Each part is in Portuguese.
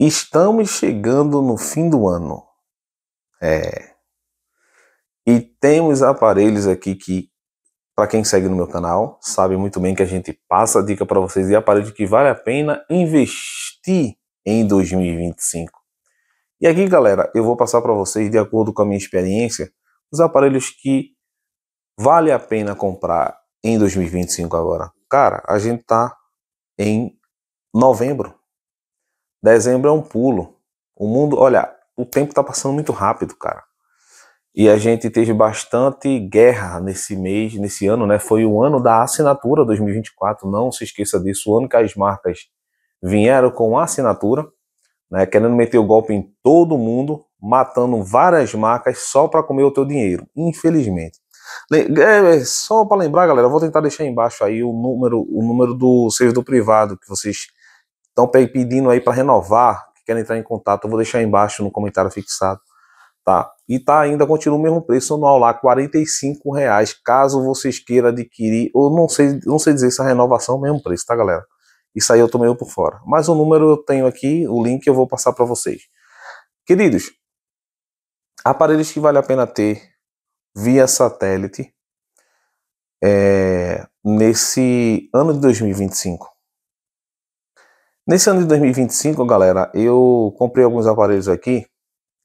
Estamos chegando no fim do ano. É. E temos aparelhos aqui que, para quem segue no meu canal, sabe muito bem que a gente passa a dica para vocês de aparelho que vale a pena investir em 2025. E aqui, galera, eu vou passar para vocês, de acordo com a minha experiência, os aparelhos que vale a pena comprar em 2025 agora. Cara, a gente está em novembro. Dezembro é um pulo. O mundo, olha, o tempo está passando muito rápido, cara. E a gente teve bastante guerra nesse mês, nesse ano, né? Foi o ano da assinatura 2024, não se esqueça disso, o ano que as marcas vieram com assinatura né, querendo meter o golpe em todo mundo, matando várias marcas só para comer o teu dinheiro, infelizmente. É, é, só para lembrar, galera, vou tentar deixar embaixo aí o número, o número do servidor privado que vocês estão pedindo aí para renovar, que querem entrar em contato, eu vou deixar embaixo no comentário fixado, tá? E tá ainda continua o mesmo preço anual lá, 45 reais, caso vocês queiram adquirir, ou não sei, não sei dizer se a renovação é o mesmo preço, tá, galera? Isso aí eu tomei eu por fora. Mas o número eu tenho aqui, o link eu vou passar para vocês. Queridos, aparelhos que vale a pena ter via satélite é, nesse ano de 2025. Nesse ano de 2025, galera, eu comprei alguns aparelhos aqui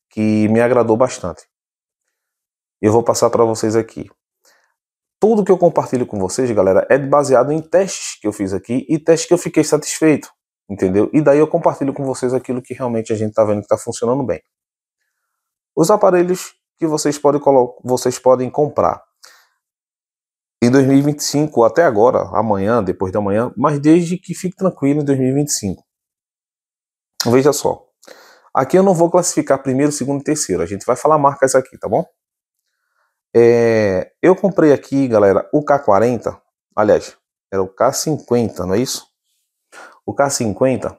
que me agradou bastante. Eu vou passar para vocês aqui. Tudo que eu compartilho com vocês, galera, é baseado em testes que eu fiz aqui e testes que eu fiquei satisfeito, entendeu? E daí eu compartilho com vocês aquilo que realmente a gente está vendo que está funcionando bem. Os aparelhos que vocês podem, vocês podem comprar. Em 2025, até agora, amanhã, depois da manhã, mas desde que fique tranquilo em 2025. Veja só. Aqui eu não vou classificar primeiro, segundo e terceiro. A gente vai falar marcas aqui, tá bom? É, eu comprei aqui, galera, o K40. Aliás, era o K50, não é isso? O K50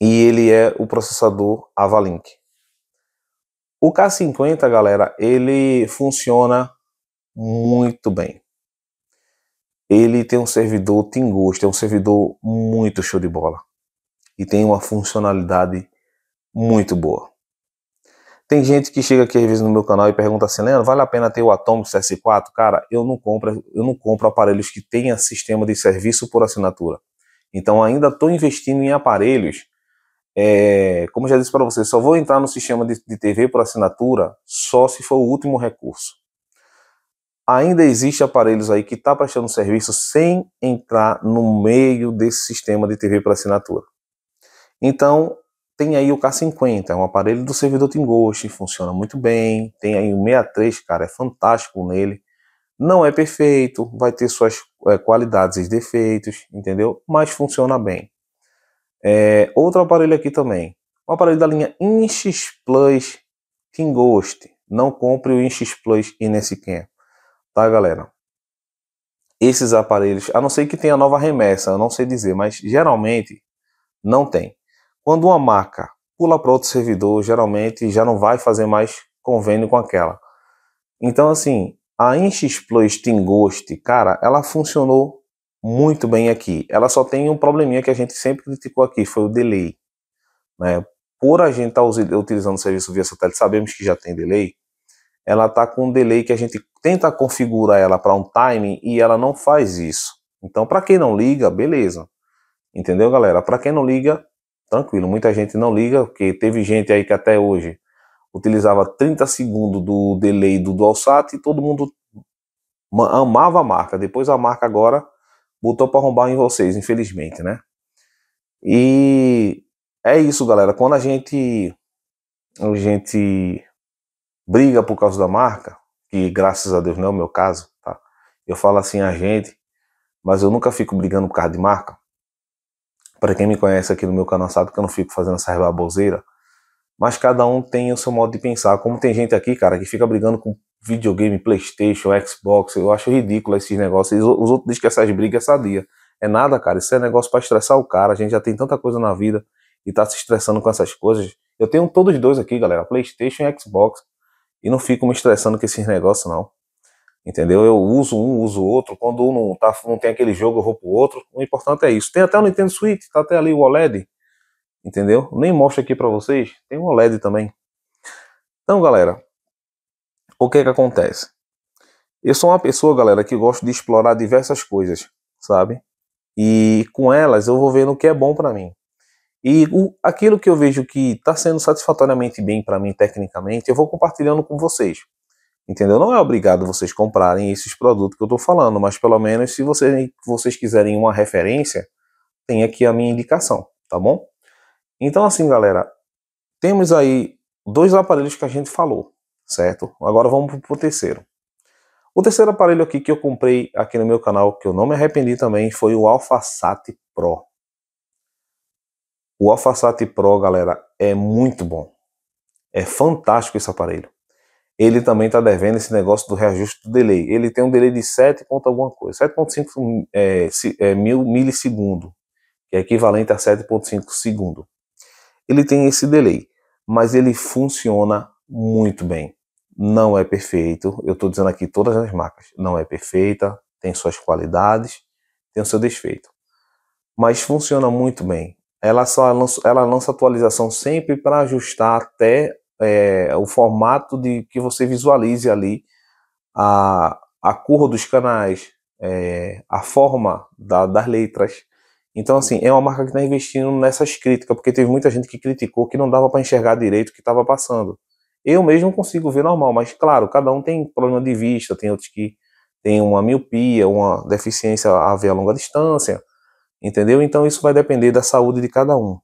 e ele é o processador Avalink. O K50, galera, ele funciona muito bem. Ele tem um servidor Tingusto, é um servidor muito show de bola e tem uma funcionalidade muito boa. Tem gente que chega aqui às vezes no meu canal e pergunta assim, Leandro, vale a pena ter o Atomic s 4 Cara, eu não compro, eu não compro aparelhos que tenha sistema de serviço por assinatura. Então ainda estou investindo em aparelhos. É, como já disse para vocês, só vou entrar no sistema de, de TV por assinatura só se for o último recurso. Ainda existe aparelhos aí que está prestando serviço sem entrar no meio desse sistema de TV por assinatura. Então, tem aí o K50, é um aparelho do servidor Tingoshi, funciona muito bem. Tem aí o 63, cara, é fantástico nele. Não é perfeito, vai ter suas é, qualidades e defeitos, entendeu? Mas funciona bem. É, outro aparelho aqui também, um aparelho da linha Inchis Plus Tingoshi. Não compre o Inchis Plus e nesse Ken, tá galera? Esses aparelhos, a não ser que tenha nova remessa, eu não sei dizer, mas geralmente não tem. Quando uma marca pula para outro servidor, geralmente já não vai fazer mais convênio com aquela. Então, assim, a Inch Plus Team Ghost, cara, ela funcionou muito bem aqui. Ela só tem um probleminha que a gente sempre criticou aqui, foi o delay. Né? Por a gente estar tá utilizando o serviço via satélite, sabemos que já tem delay. Ela está com um delay que a gente tenta configurar ela para um timing e ela não faz isso. Então, para quem não liga, beleza. Entendeu, galera? Para quem não liga, tranquilo. Muita gente não liga, porque teve gente aí que até hoje utilizava 30 segundos do delay do DualSat e todo mundo amava a marca. Depois a marca agora botou para arrombar em vocês, infelizmente, né? E é isso, galera. Quando a gente a gente briga por causa da marca, que graças a Deus não é o meu caso, tá? Eu falo assim a gente, mas eu nunca fico brigando por causa de marca. Para quem me conhece aqui no meu canal sabe que eu não fico fazendo essa baboseira, mas cada um tem o seu modo de pensar. Como tem gente aqui, cara, que fica brigando com videogame, Playstation, Xbox, eu acho ridículo esses negócios. Os outros dizem que essas brigas é sadia. É nada, cara, isso é negócio para estressar o cara. A gente já tem tanta coisa na vida e tá se estressando com essas coisas. Eu tenho todos os dois aqui, galera, Playstation e Xbox. E não fico me estressando com esses negócios, não. Entendeu? Eu uso um, uso outro. Quando um não, tá, não tem aquele jogo, eu vou pro outro. O importante é isso. Tem até o Nintendo Switch, tá até ali o OLED. Entendeu? Nem mostro aqui para vocês. Tem o OLED também. Então, galera, o que é que acontece? Eu sou uma pessoa, galera, que gosto de explorar diversas coisas, sabe? E com elas eu vou vendo o que é bom para mim. E o, aquilo que eu vejo que está sendo satisfatoriamente bem para mim tecnicamente, eu vou compartilhando com vocês. Entendeu? Não é obrigado vocês comprarem esses produtos que eu estou falando, mas pelo menos se vocês, vocês quiserem uma referência, tem aqui a minha indicação, tá bom? Então, assim, galera, temos aí dois aparelhos que a gente falou, certo? Agora vamos para o terceiro. O terceiro aparelho aqui que eu comprei aqui no meu canal, que eu não me arrependi também, foi o AlphaSat Pro. O AlphaSat Pro, galera, é muito bom. É fantástico esse aparelho ele também está devendo esse negócio do reajuste do delay. Ele tem um delay de 7 ponto alguma coisa, 7.5 é, é, mil milissegundo, que é equivalente a 7.5 segundo. Ele tem esse delay, mas ele funciona muito bem. Não é perfeito, eu estou dizendo aqui todas as marcas, não é perfeita, tem suas qualidades, tem o seu desfeito. Mas funciona muito bem. Ela só lança, ela lança atualização sempre para ajustar até é, o formato de que você visualize ali a, a cor dos canais, é, a forma da, das letras. Então, assim, é uma marca que está investindo nessas críticas, porque teve muita gente que criticou que não dava para enxergar direito o que estava passando. Eu mesmo consigo ver normal, mas claro, cada um tem problema de vista, tem outros que tem uma miopia, uma deficiência a ver a longa distância, entendeu? Então isso vai depender da saúde de cada um.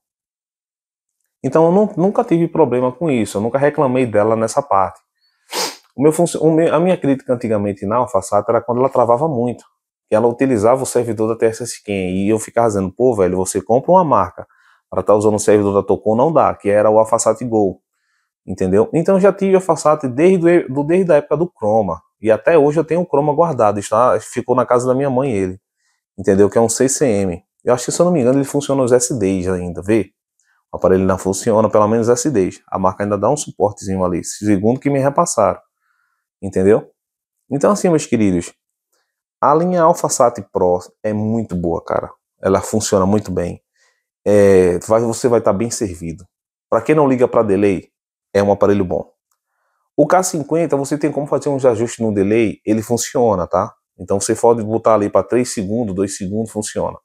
Então eu não, nunca tive problema com isso, eu nunca reclamei dela nessa parte. O meu, o meu a minha crítica antigamente na AlphaSat era quando ela travava muito. Que ela utilizava o servidor da TSS e eu ficava dizendo, pô, velho, você compra uma marca para estar tá usando o servidor da Tocon, não dá, que era o AlphaSat Go. Entendeu? Então eu já tive o AlphaSat desde, do, desde a época do Chroma. E até hoje eu tenho o Chroma guardado, está, ficou na casa da minha mãe ele. Entendeu? Que é um CCM. Eu acho que, se eu não me engano, ele funciona os SDs ainda, vê? o aparelho não funciona, pelo menos a acidez. A marca ainda dá um suportezinho ali, segundo que me repassaram. Entendeu? Então assim, meus queridos, a linha AlphaSat Pro é muito boa, cara. Ela funciona muito bem. É, vai, você vai estar tá bem servido. Para quem não liga para delay, é um aparelho bom. O K50, você tem como fazer uns ajustes no delay, ele funciona, tá? Então você pode botar ali para 3 segundos, 2 segundos, funciona.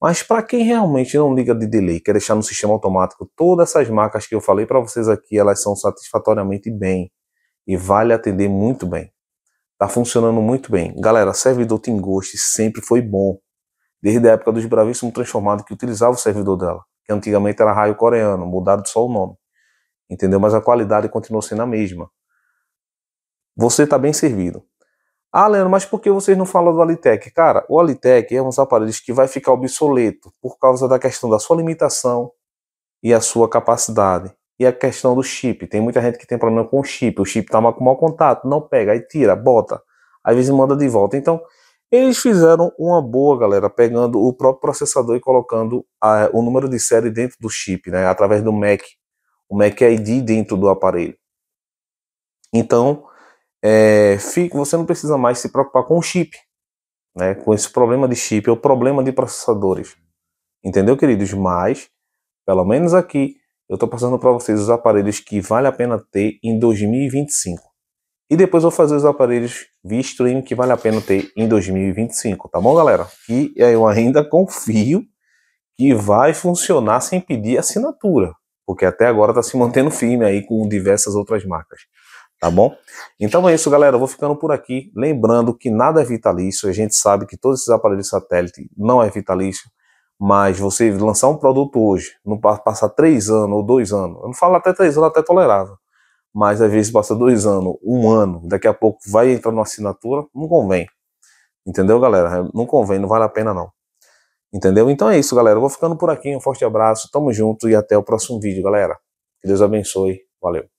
Mas para quem realmente não liga de delay, quer deixar no sistema automático, todas essas marcas que eu falei para vocês aqui, elas são satisfatoriamente bem e vale atender muito bem. Tá funcionando muito bem. Galera, servidor Tingost sempre foi bom. Desde a época dos Bravíssimo Transformado que utilizava o servidor dela, que antigamente era raio coreano, mudado só o nome. Entendeu? Mas a qualidade continuou sendo a mesma. Você está bem servido. Ah, Leandro, mas por que vocês não falam do Alitec? Cara, o Alitec é um dos aparelhos que vai ficar obsoleto por causa da questão da sua limitação e a sua capacidade. E a questão do chip. Tem muita gente que tem problema com o chip. O chip está com mau contato, não pega, aí tira, bota. Às vezes manda de volta. Então, eles fizeram uma boa, galera, pegando o próprio processador e colocando a, o número de série dentro do chip, né? Através do MAC. O MAC ID é dentro do aparelho. Então, é, fica, você não precisa mais se preocupar com o chip, né? com esse problema de chip, é o problema de processadores. Entendeu, queridos? Mas, pelo menos aqui, eu estou passando para vocês os aparelhos que vale a pena ter em 2025. E depois vou fazer os aparelhos via stream que vale a pena ter em 2025, tá bom, galera? E eu ainda confio que vai funcionar sem pedir assinatura, porque até agora está se mantendo firme aí com diversas outras marcas tá bom? Então é isso, galera. Eu vou ficando por aqui. Lembrando que nada é vitalício. A gente sabe que todos esses aparelhos satélite não é vitalício. Mas você lançar um produto hoje, não passar três anos ou dois anos, eu não falo até três anos, até tolerável. Mas às vezes passa dois anos, um ano, daqui a pouco vai entrar numa assinatura, não convém. Entendeu, galera? Não convém, não vale a pena não. Entendeu? Então é isso, galera. Eu vou ficando por aqui. Um forte abraço, tamo junto e até o próximo vídeo, galera. Que Deus abençoe. Valeu.